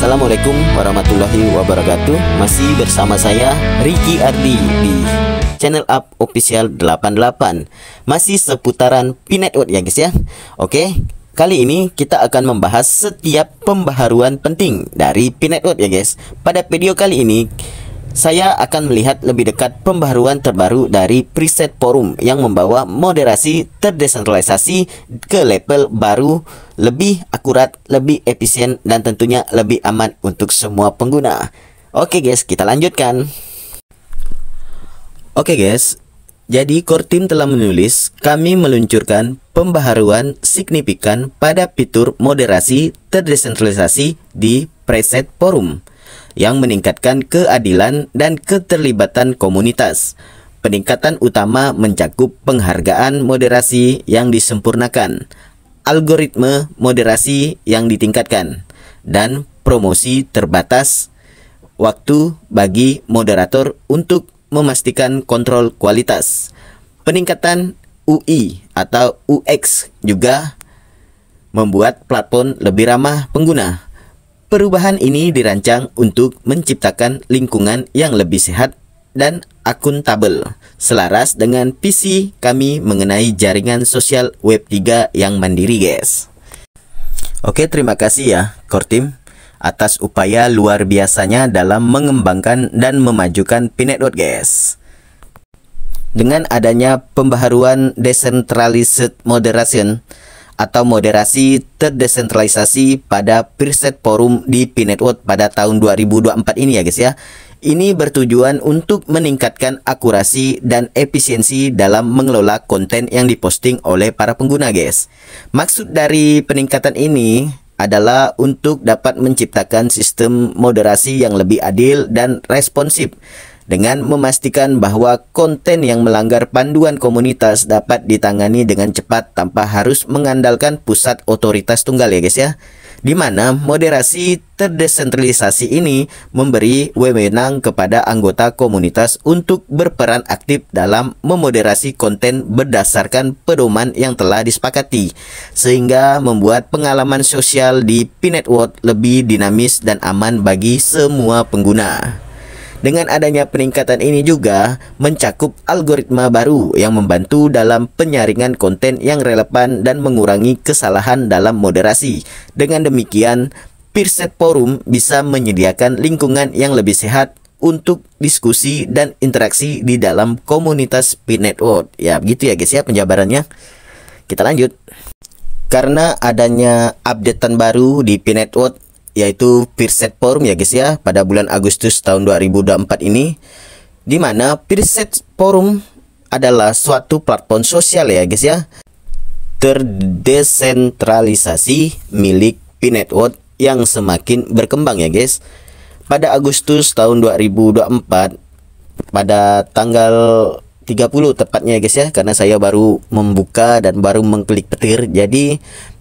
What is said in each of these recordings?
Assalamualaikum warahmatullahi wabarakatuh Masih bersama saya Ricky Ardi di channel up official 88 Masih seputaran P-Network ya guys ya Oke Kali ini kita akan membahas setiap pembaharuan penting dari P-Network ya guys Pada video kali ini saya akan melihat lebih dekat pembaruan terbaru dari preset forum yang membawa moderasi terdesentralisasi ke level baru lebih akurat, lebih efisien, dan tentunya lebih aman untuk semua pengguna. Oke guys, kita lanjutkan. Oke guys, jadi core team telah menulis, kami meluncurkan pembaharuan signifikan pada fitur moderasi terdesentralisasi di preset forum yang meningkatkan keadilan dan keterlibatan komunitas. Peningkatan utama mencakup penghargaan moderasi yang disempurnakan, algoritme moderasi yang ditingkatkan, dan promosi terbatas waktu bagi moderator untuk memastikan kontrol kualitas. Peningkatan UI atau UX juga membuat platform lebih ramah pengguna Perubahan ini dirancang untuk menciptakan lingkungan yang lebih sehat dan akuntabel, selaras dengan visi kami mengenai jaringan sosial web 3 yang mandiri, guys. Oke, terima kasih ya, Team, atas upaya luar biasanya dalam mengembangkan dan memajukan Pinetwork guys. Dengan adanya pembaharuan decentralized moderation, atau moderasi terdesentralisasi pada preset forum di Pinetwood pada tahun 2024 ini ya guys ya. Ini bertujuan untuk meningkatkan akurasi dan efisiensi dalam mengelola konten yang diposting oleh para pengguna guys. Maksud dari peningkatan ini adalah untuk dapat menciptakan sistem moderasi yang lebih adil dan responsif dengan memastikan bahwa konten yang melanggar panduan komunitas dapat ditangani dengan cepat tanpa harus mengandalkan pusat otoritas tunggal ya guys ya. Di mana moderasi terdesentralisasi ini memberi wewenang kepada anggota komunitas untuk berperan aktif dalam memoderasi konten berdasarkan pedoman yang telah disepakati sehingga membuat pengalaman sosial di P-Network lebih dinamis dan aman bagi semua pengguna. Dengan adanya peningkatan ini juga mencakup algoritma baru yang membantu dalam penyaringan konten yang relevan dan mengurangi kesalahan dalam moderasi. Dengan demikian, Peerset Forum bisa menyediakan lingkungan yang lebih sehat untuk diskusi dan interaksi di dalam komunitas P-Network. Ya, begitu ya guys ya penjabarannya. Kita lanjut. Karena adanya updatean baru di P-Network yaitu Pirset Forum ya guys ya pada bulan Agustus tahun 2024 ini di mana Pirset Forum adalah suatu platform sosial ya guys ya terdesentralisasi milik Pinetwork yang semakin berkembang ya guys pada Agustus tahun 2024 pada tanggal 30 tepatnya ya guys ya karena saya baru membuka dan baru mengklik petir jadi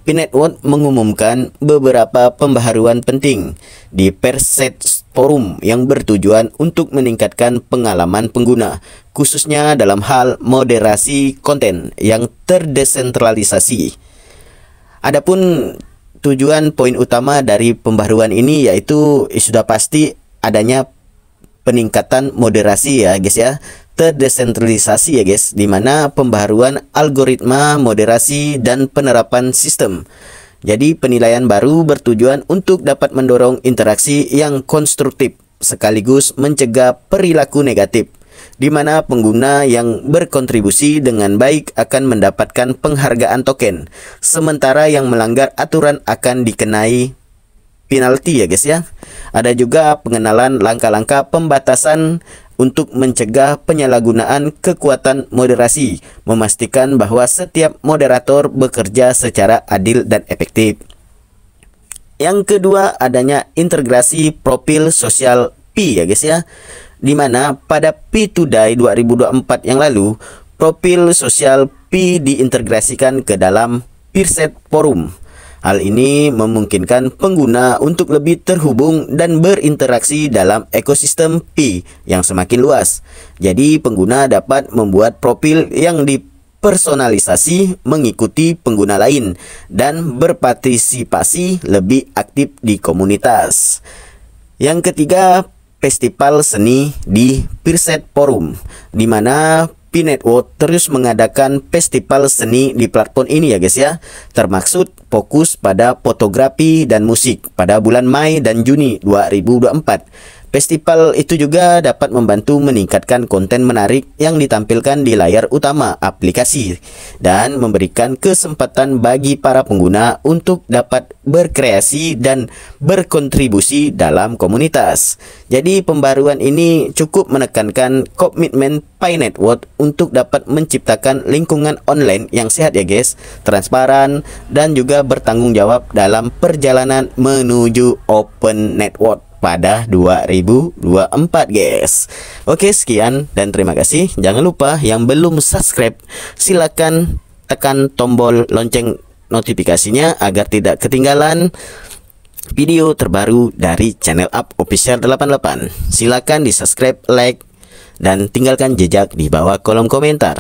Pinetwood mengumumkan beberapa pembaharuan penting di Perset Forum yang bertujuan untuk meningkatkan pengalaman pengguna, khususnya dalam hal moderasi konten yang terdesentralisasi. Adapun tujuan poin utama dari pembaruan ini yaitu eh, sudah pasti adanya peningkatan moderasi ya guys ya terdesentralisasi ya guys, di mana pembaruan algoritma moderasi dan penerapan sistem. Jadi penilaian baru bertujuan untuk dapat mendorong interaksi yang konstruktif sekaligus mencegah perilaku negatif di mana pengguna yang berkontribusi dengan baik akan mendapatkan penghargaan token sementara yang melanggar aturan akan dikenai penalti ya guys ya. Ada juga pengenalan langkah-langkah pembatasan untuk mencegah penyalahgunaan kekuatan moderasi, memastikan bahwa setiap moderator bekerja secara adil dan efektif. Yang kedua adanya integrasi profil sosial P ya guys ya. Di mana pada P2DAI 2024 yang lalu, profil sosial P diintegrasikan ke dalam Peerset Forum Hal ini memungkinkan pengguna untuk lebih terhubung dan berinteraksi dalam ekosistem Pi yang semakin luas. Jadi pengguna dapat membuat profil yang dipersonalisasi mengikuti pengguna lain dan berpartisipasi lebih aktif di komunitas. Yang ketiga, festival seni di Pirset Forum, di mana Pinetwood terus mengadakan festival seni di platform ini ya guys ya, termaksud fokus pada fotografi dan musik pada bulan Mei dan Juni 2024. Festival itu juga dapat membantu meningkatkan konten menarik yang ditampilkan di layar utama aplikasi dan memberikan kesempatan bagi para pengguna untuk dapat berkreasi dan berkontribusi dalam komunitas. Jadi pembaruan ini cukup menekankan komitmen Pi Network untuk dapat menciptakan lingkungan online yang sehat ya guys, transparan dan juga bertanggung jawab dalam perjalanan menuju open network pada 2024 guys Oke sekian dan terima kasih Jangan lupa yang belum subscribe silakan tekan tombol lonceng notifikasinya agar tidak ketinggalan video terbaru dari channel Up Official 88. Silakan di-subscribe, like, dan tinggalkan jejak di bawah kolom komentar.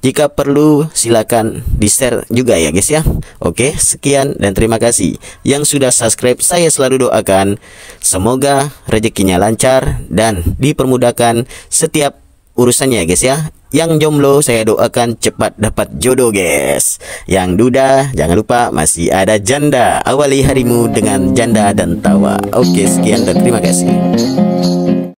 Jika perlu silakan di-share juga ya guys ya. Oke, sekian dan terima kasih. Yang sudah subscribe saya selalu doakan semoga rezekinya lancar dan dipermudahkan setiap urusannya ya guys ya. Yang jomblo saya doakan cepat dapat jodoh guys Yang duda jangan lupa masih ada janda Awali harimu dengan janda dan tawa Oke sekian dan terima kasih